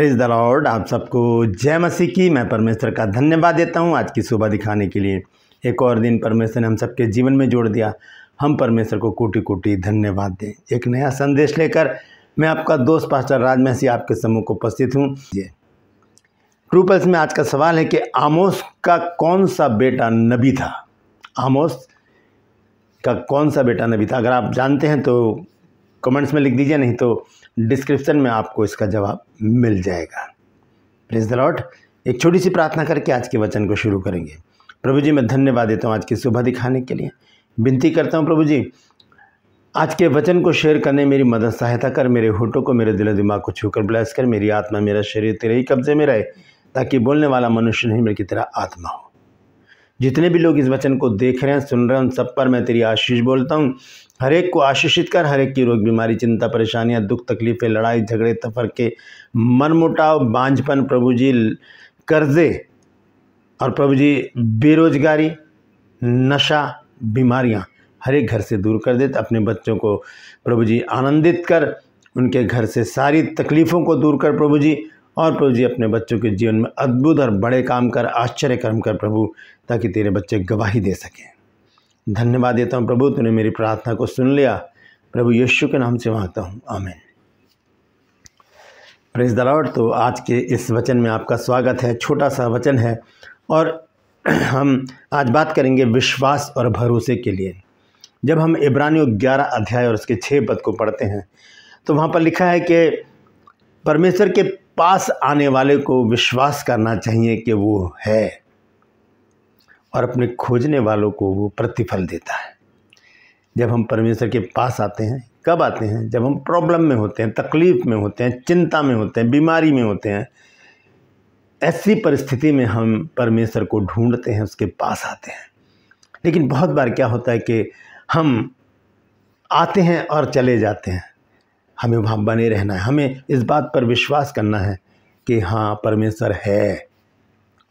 praise the Lord आप सबको जय मसीह की मैं परमेश्वर का धन्यवाद देता हूँ आज की सुबह दिखाने के लिए एक और दिन परमेश्वर ने हम सबके जीवन में जोड़ दिया हम परमेश्वर को कोटि कोटि धन्यवाद दें एक नया संदेश लेकर मैं आपका दोस्त पास्टर राज मैसी आपके समूह को उपस्थित हूँ ट्रूपल्स में आज का सवाल है कि आमोस का कौन सा बेटा नबी था आमोस का कौन सा बेटा नबी था अगर आप जानते हैं तो कमेंट्स में लिख दीजिए नहीं तो डिस्क्रिप्शन में आपको इसका जवाब मिल जाएगा प्लीज द लॉट एक छोटी सी प्रार्थना करके आज के वचन को शुरू करेंगे प्रभु जी मैं धन्यवाद देता हूँ आज की सुबह दिखाने के लिए विनती करता हूँ प्रभु जी आज के वचन को शेयर करने मेरी मदद सहायता कर मेरे होठों को मेरे दिलो दिमाग को छूकर ब्लेस कर मेरी आत्मा मेरा शरीर तेरे ही कब्जे में रहे ताकि बोलने वाला मनुष्य नहीं मेरी तेरा आत्मा हो जितने भी लोग इस वचन को देख रहे हैं सुन रहे हैं उन सब पर मैं तेरी आशीष बोलता हूँ हर एक को आशीषित कर हर एक की रोग बीमारी चिंता परेशानियाँ दुख तकलीफ़ें लड़ाई झगड़े तफरके मनमुटाव बांझपन प्रभु जी कर्जे और प्रभु जी बेरोजगारी नशा बीमारियाँ हर एक घर से दूर कर दे अपने बच्चों को प्रभु जी आनंदित कर उनके घर से सारी तकलीफ़ों को दूर कर प्रभु जी और प्रभु तो जी अपने बच्चों के जीवन में अद्भुत और बड़े काम कर आश्चर्य कर्म कर प्रभु ताकि तेरे बच्चे गवाही दे सकें धन्यवाद देता हूँ प्रभु तूने मेरी प्रार्थना को सुन लिया प्रभु यीशु के नाम से मांगता हूँ आमेन प्रेस द तो आज के इस वचन में आपका स्वागत है छोटा सा वचन है और हम आज बात करेंगे विश्वास और भरोसे के लिए जब हम इब्रानियों ग्यारह अध्याय और उसके छः पद को पढ़ते हैं तो वहाँ पर लिखा है कि परमेश्वर के पास आने वाले को विश्वास करना चाहिए कि वो है और अपने खोजने वालों को वो प्रतिफल देता है जब हम परमेश्वर के पास आते हैं कब आते हैं जब हम प्रॉब्लम में होते हैं तकलीफ़ में होते हैं चिंता में होते हैं बीमारी में होते हैं ऐसी परिस्थिति में हम परमेश्वर को ढूंढते हैं उसके पास आते हैं लेकिन बहुत बार क्या होता है कि हम आते हैं और चले जाते हैं हमें वहाँ बने रहना है हमें इस बात पर विश्वास करना है कि हाँ परमेश्वर है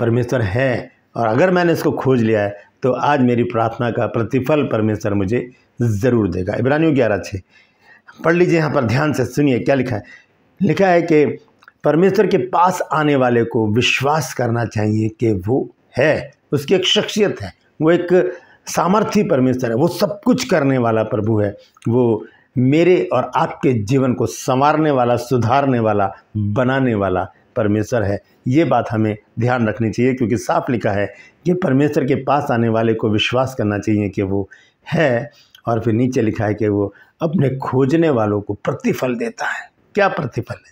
परमेश्वर है और अगर मैंने इसको खोज लिया है तो आज मेरी प्रार्थना का प्रतिफल परमेश्वर मुझे ज़रूर देगा इब्रानियों ग्यारह छः पढ़ लीजिए यहाँ पर ध्यान से सुनिए क्या लिखा है लिखा है कि परमेश्वर के पास आने वाले को विश्वास करना चाहिए कि वो है उसकी एक शख्सियत है वो एक सामर्थ्य परमेश्वर है वो सब कुछ करने वाला प्रभु है वो मेरे और आपके जीवन को संवारने वाला सुधारने वाला बनाने वाला परमेश्वर है ये बात हमें ध्यान रखनी चाहिए क्योंकि साफ लिखा है कि परमेश्वर के पास आने वाले को विश्वास करना चाहिए कि वो है और फिर नीचे लिखा है कि वो अपने खोजने वालों को प्रतिफल देता है क्या प्रतिफल है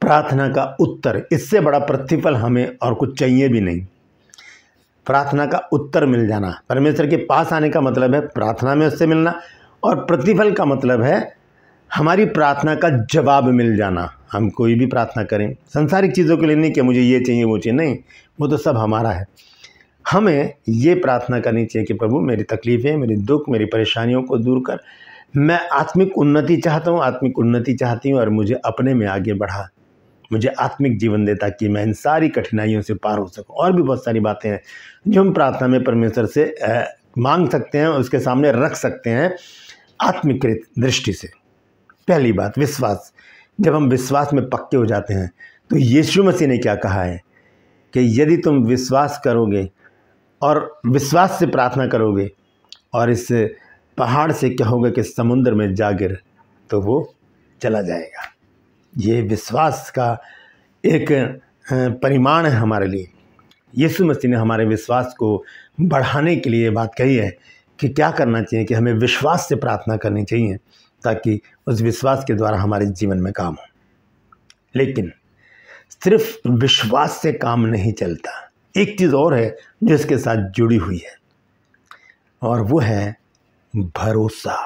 प्रार्थना का उत्तर इससे बड़ा प्रतिफल हमें और कुछ चाहिए भी नहीं प्रार्थना का उत्तर मिल जाना परमेश्वर के पास आने का मतलब है प्रार्थना में उससे मिलना और प्रतिफल का मतलब है हमारी प्रार्थना का जवाब मिल जाना हम कोई भी प्रार्थना करें संसारिक चीज़ों के लिए नहीं कि मुझे ये चाहिए वो चाहिए नहीं वो तो सब हमारा है हमें ये प्रार्थना करनी चाहिए कि प्रभु मेरी तकलीफ़ें मेरे दुख मेरी परेशानियों को दूर कर मैं आत्मिक उन्नति चाहता हूँ आत्मिक उन्नति चाहती हूँ और मुझे अपने में आगे बढ़ा मुझे आत्मिक जीवन दे ताकि मैं इन सारी कठिनाइयों से पार हो सकूँ और भी बहुत सारी बातें हैं जो हम प्रार्थना में परमेश्वर से मांग सकते हैं उसके सामने रख सकते हैं आत्मिकृत दृष्टि से पहली बात विश्वास जब हम विश्वास में पक्के हो जाते हैं तो यीशु मसीह ने क्या कहा है कि यदि तुम विश्वास करोगे और विश्वास से प्रार्थना करोगे और इस पहाड़ से कहोगे कि समुद्र में जागिर तो वो चला जाएगा ये विश्वास का एक परिमाण है हमारे लिए यीशु मसीह ने हमारे विश्वास को बढ़ाने के लिए बात कही है कि क्या करना चाहिए कि हमें विश्वास से प्रार्थना करनी चाहिए ताकि उस विश्वास के द्वारा हमारे जीवन में काम हो लेकिन सिर्फ विश्वास से काम नहीं चलता एक चीज़ और है जो इसके साथ जुड़ी हुई है और वो है भरोसा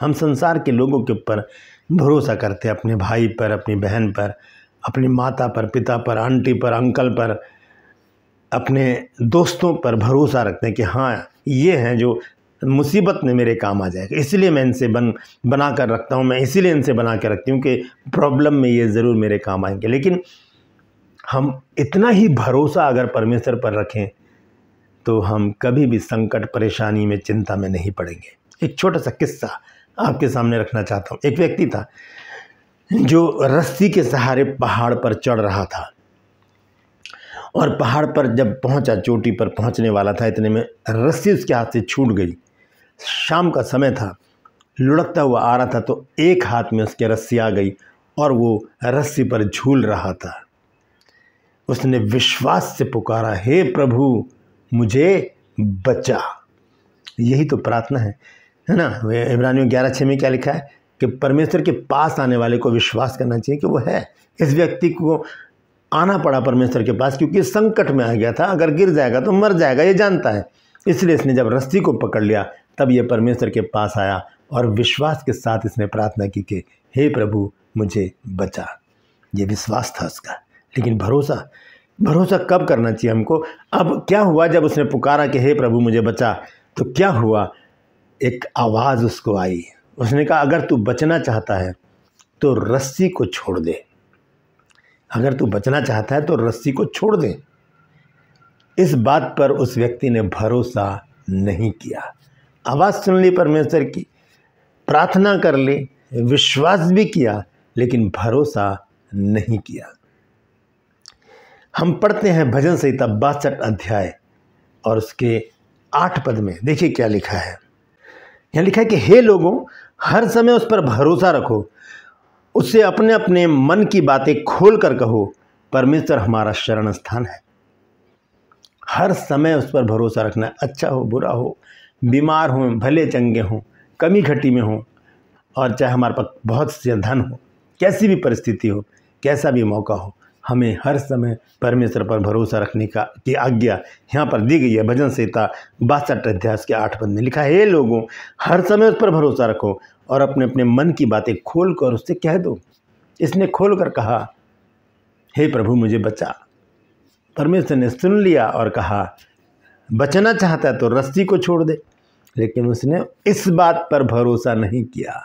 हम संसार के लोगों के ऊपर भरोसा करते हैं अपने भाई पर अपनी बहन पर अपनी माता पर पिता पर आंटी पर अंकल पर अपने दोस्तों पर भरोसा रखते हैं कि हाँ ये हैं जो मुसीबत में मेरे काम आ जाएगा इसलिए मैं इनसे बन बना कर रखता हूँ मैं इसीलिए इनसे बना कर रखती हूँ कि प्रॉब्लम में ये ज़रूर मेरे काम आएंगे लेकिन हम इतना ही भरोसा अगर परमेश्वर पर रखें तो हम कभी भी संकट परेशानी में चिंता में नहीं पड़ेंगे एक छोटा सा किस्सा आपके सामने रखना चाहता हूँ एक व्यक्ति था जो रस्सी के सहारे पहाड़ पर चढ़ रहा था और पहाड़ पर जब पहुंचा चोटी पर पहुंचने वाला था इतने में रस्सी उसके हाथ से छूट गई शाम का समय था लुढ़कता हुआ आ रहा था तो एक हाथ में उसके रस्सी आ गई और वो रस्सी पर झूल रहा था उसने विश्वास से पुकारा हे प्रभु मुझे बचा यही तो प्रार्थना है है ना इब्रानियों ग्यारह छः में क्या लिखा है कि परमेश्वर के पास आने वाले को विश्वास करना चाहिए कि वो है इस व्यक्ति को आना पड़ा परमेश्वर के पास क्योंकि संकट में आ गया था अगर गिर जाएगा तो मर जाएगा ये जानता है इसलिए इसने जब रस्सी को पकड़ लिया तब ये परमेश्वर के पास आया और विश्वास के साथ इसने प्रार्थना की कि हे प्रभु मुझे बचा ये विश्वास था उसका लेकिन भरोसा भरोसा कब करना चाहिए हमको अब क्या हुआ जब उसने पुकारा कि हे प्रभु मुझे बचा तो क्या हुआ एक आवाज़ उसको आई उसने कहा अगर तू बचना चाहता है तो रस्सी को छोड़ दे अगर तू बचना चाहता है तो रस्सी को छोड़ दे इस बात पर उस व्यक्ति ने भरोसा नहीं किया आवाज़ सुन ली परमेश्वर की प्रार्थना कर ली विश्वास भी किया लेकिन भरोसा नहीं किया हम पढ़ते हैं भजन संहिता बासठ अध्याय और उसके आठ पद में देखिए क्या लिखा है यहाँ लिखा है कि हे लोगों हर समय उस पर भरोसा रखो उससे अपने अपने मन की बातें खोल कर कहो परमेश्वर हमारा शरण स्थान है हर समय उस पर भरोसा रखना अच्छा हो बुरा हो बीमार हो भले चंगे हों कमी घटी में हों और चाहे हमारे पास बहुत से धन हो कैसी भी परिस्थिति हो कैसा भी मौका हो हमें हर समय परमेश्वर पर भरोसा रखने का की आज्ञा यहाँ पर दी गई है भजन संहिता बासठ अध्यास के आठ पद में लिखा है ये लोगों हर समय उस पर भरोसा रखो और अपने अपने मन की बातें खोल कर उससे कह दो इसने खोल कर कहा हे hey प्रभु मुझे बचा परमेश्वर ने सुन लिया और कहा बचना चाहता है तो रस्सी को छोड़ दे लेकिन उसने इस बात पर भरोसा नहीं किया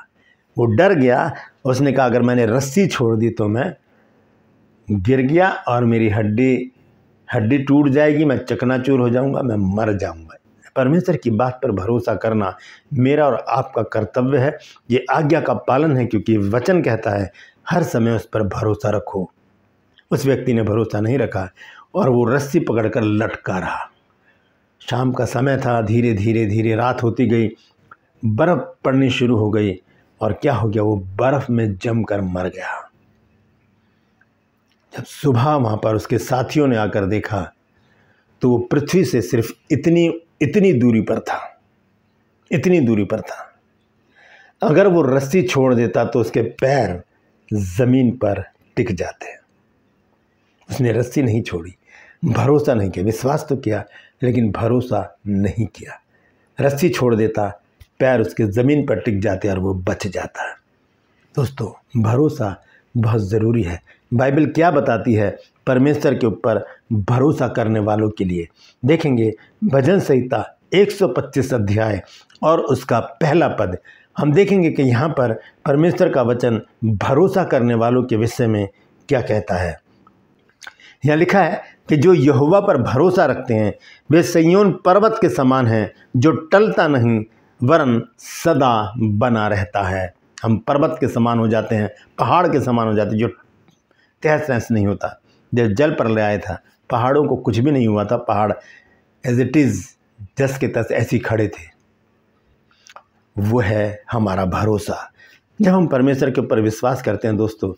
वो डर गया उसने कहा अगर मैंने रस्सी छोड़ दी तो मैं गिर गया और मेरी हड्डी हड्डी टूट जाएगी मैं चकनाचूर हो जाऊंगा मैं मर जाऊंगा परमेश्वर की बात पर भरोसा करना मेरा और आपका कर्तव्य है ये आज्ञा का पालन है क्योंकि वचन कहता है हर समय उस पर भरोसा रखो उस व्यक्ति ने भरोसा नहीं रखा और वो रस्सी पकड़कर लटका रहा शाम का समय था धीरे धीरे धीरे रात होती गई बर्फ़ पड़नी शुरू हो गई और क्या हो गया वो बर्फ़ में जम कर मर गया जब सुबह वहाँ पर उसके साथियों ने आकर देखा तो वो पृथ्वी से सिर्फ इतनी इतनी दूरी पर था इतनी दूरी पर था अगर वो रस्सी छोड़ देता तो उसके पैर ज़मीन पर टिक जाते उसने रस्सी नहीं छोड़ी भरोसा नहीं किया विश्वास तो किया लेकिन भरोसा नहीं किया रस्सी छोड़ देता पैर उसके ज़मीन पर टिक जाते और वो बच जाता दोस्तों भरोसा बहुत ज़रूरी है बाइबल क्या बताती है परमेश्वर के ऊपर भरोसा करने वालों के लिए देखेंगे भजन संहिता 125 अध्याय और उसका पहला पद हम देखेंगे कि यहाँ पर परमेश्वर का वचन भरोसा करने वालों के विषय में क्या कहता है यह लिखा है कि जो यहुवा पर भरोसा रखते हैं वे संयोन पर्वत के समान हैं जो टलता नहीं वरन सदा बना रहता है हम पर्वत के समान हो जाते हैं पहाड़ के समान हो जाते हैं जो तहस तहस नहीं होता जब जल प्रलय आया था पहाड़ों को कुछ भी नहीं हुआ था पहाड़ एज इट इज़ जस के तस ऐसे खड़े थे वो है हमारा भरोसा जब हम परमेश्वर के ऊपर विश्वास करते हैं दोस्तों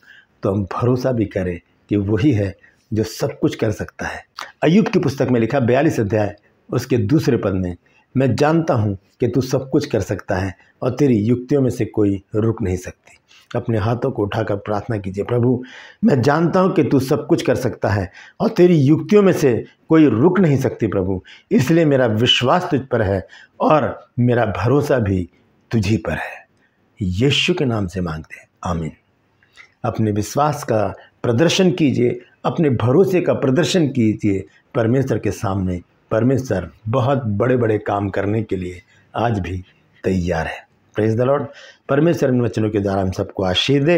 तो हम भरोसा भी करें कि वही है जो सब कुछ कर सकता है अयुब की पुस्तक में लिखा बयालीस अध्याय उसके दूसरे पद में मैं जानता हूँ कि तू सब कुछ कर सकता है और तेरी युक्तियों में से कोई रुक नहीं सकती अपने हाथों को उठाकर प्रार्थना कीजिए प्रभु मैं जानता हूँ कि तू सब कुछ कर सकता है और तेरी युक्तियों में से कोई रुक नहीं सकती प्रभु इसलिए मेरा विश्वास तुझ पर है और मेरा भरोसा भी तुझी पर है यीशु के नाम से मांगते हैं आमीन अपने विश्वास का प्रदर्शन कीजिए अपने भरोसे का प्रदर्शन कीजिए परमेश्वर के सामने परमेश्वर बहुत बड़े बड़े काम करने के लिए आज भी तैयार है प्रेज द लॉर्ड परमेश्वर इन वचनों के द्वारा हम सबको आशीष दे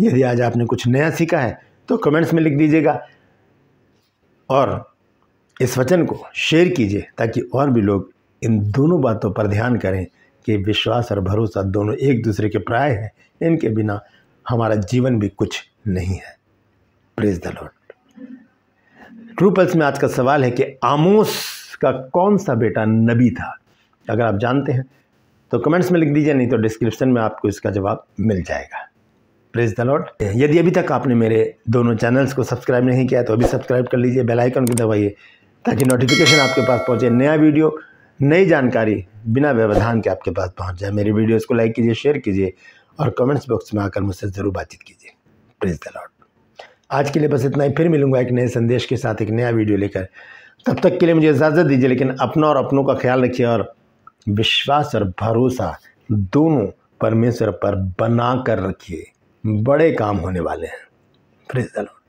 यदि आज आपने कुछ नया सीखा है तो कमेंट्स में लिख दीजिएगा और इस वचन को शेयर कीजिए ताकि और भी लोग इन दोनों बातों पर ध्यान करें कि विश्वास और भरोसा दोनों एक दूसरे के प्राय हैं इनके बिना हमारा जीवन भी कुछ नहीं है प्रेज द लॉर्ड ट्रूपल्स में आज का सवाल है कि आमोस का कौन सा बेटा नबी था अगर आप जानते हैं तो कमेंट्स में लिख दीजिए नहीं तो डिस्क्रिप्शन में आपको इसका जवाब मिल जाएगा प्रेज द लॉर्ड यदि अभी तक आपने मेरे दोनों चैनल्स को सब्सक्राइब नहीं किया तो अभी सब्सक्राइब कर लीजिए बेल आइकन को दबाइए ताकि नोटिफिकेशन आपके पास पहुंचे नया वीडियो नई जानकारी बिना व्यवधान के आपके पास पहुंच जाए मेरे वीडियोस को लाइक कीजिए शेयर कीजिए और कमेंट्स बॉक्स में आकर मुझसे ज़रूर बातचीत कीजिए प्रेज द लॉर्ड आज के लिए बस इतना ही फिर मिलूंगा एक नए संदेश के साथ एक नया वीडियो लेकर तब तक के लिए मुझे इजाज़त दीजिए लेकिन अपना और अपनों का ख्याल रखिए और विश्वास और भरोसा दोनों परमेश्वर पर बना कर रखिए बड़े काम होने वाले हैं प्रेज